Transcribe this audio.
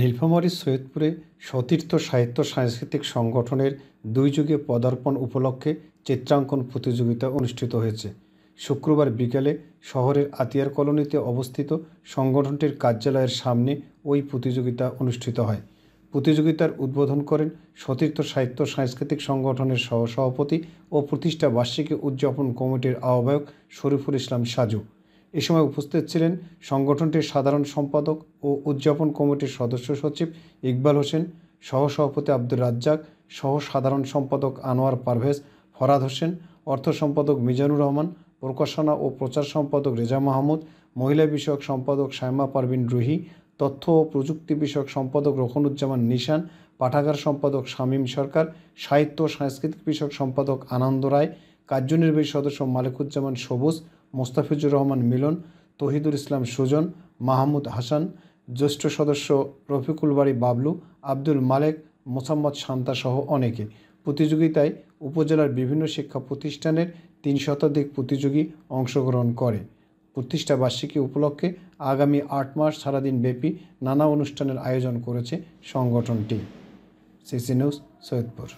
নীলফামারী সৈয়দপুরে সতীর্থ সাহিত্য সাংস্কৃতিক সংগঠনের দুই যুগে পদার্পণ উপলক্ষে চিত্রাঙ্কন প্রতিযোগিতা অনুষ্ঠিত হয়েছে শুক্রবার বিকেলে শহরের আতিয়ার কলোনিতে অবস্থিত সংগঠনটির কার্যালয়ের সামনে ওই প্রতিযোগিতা অনুষ্ঠিত হয় প্রতিযোগিতার উদ্বোধন করেন সতীর্থ সাহিত্য সাংস্কৃতিক সংগঠনের সহসভাপতি ও প্রতিষ্ঠা বার্ষিকী উদযাপন কমিটির আহ্বায়ক শরীফুল ইসলাম সাজু এ সময় উপস্থিত ছিলেন সংগঠনটির সাধারণ সম্পাদক ও উদযাপন কমিটির সদস্য সচিব ইকবাল হোসেন সহসভাপতি আব্দুর রাজ্জাক সহ সাধারণ সম্পাদক আনোয়ার পারভেজ ফরাদ হোসেন অর্থ সম্পাদক মিজানুর রহমান প্রকাশনা ও প্রচার সম্পাদক রেজা মাহমুদ মহিলা বিষয়ক সম্পাদক সাইমা পারভিন রুহি তথ্য ও প্রযুক্তি বিষয়ক সম্পাদক রকনুজ্জামান নিশান পাঠাগার সম্পাদক শামীম সরকার সাহিত্য ও সাংস্কৃতিক বিষয়ক সম্পাদক আনন্দ রায় কার্যনির্বাহী সদস্য মালিকুজ্জামান সবুজ মোস্তাফিজুর রহমান মিলন তহিদুল ইসলাম সুজন মাহমুদ হাসান জ্যেষ্ঠ সদস্য রফিকুল বাড়ি বাবলু আব্দুল মালেক মোসাম্মদ সহ অনেকে প্রতিযোগিতায় উপজেলার বিভিন্ন শিক্ষা প্রতিষ্ঠানের তিন শতাধিক প্রতিযোগী অংশগ্রহণ করে প্রতিষ্ঠা বার্ষিকী উপলক্ষে আগামী আট মাস সারাদিন ব্যাপী নানা অনুষ্ঠানের আয়োজন করেছে সংগঠনটি সিসি নিউজ সৈয়দপুর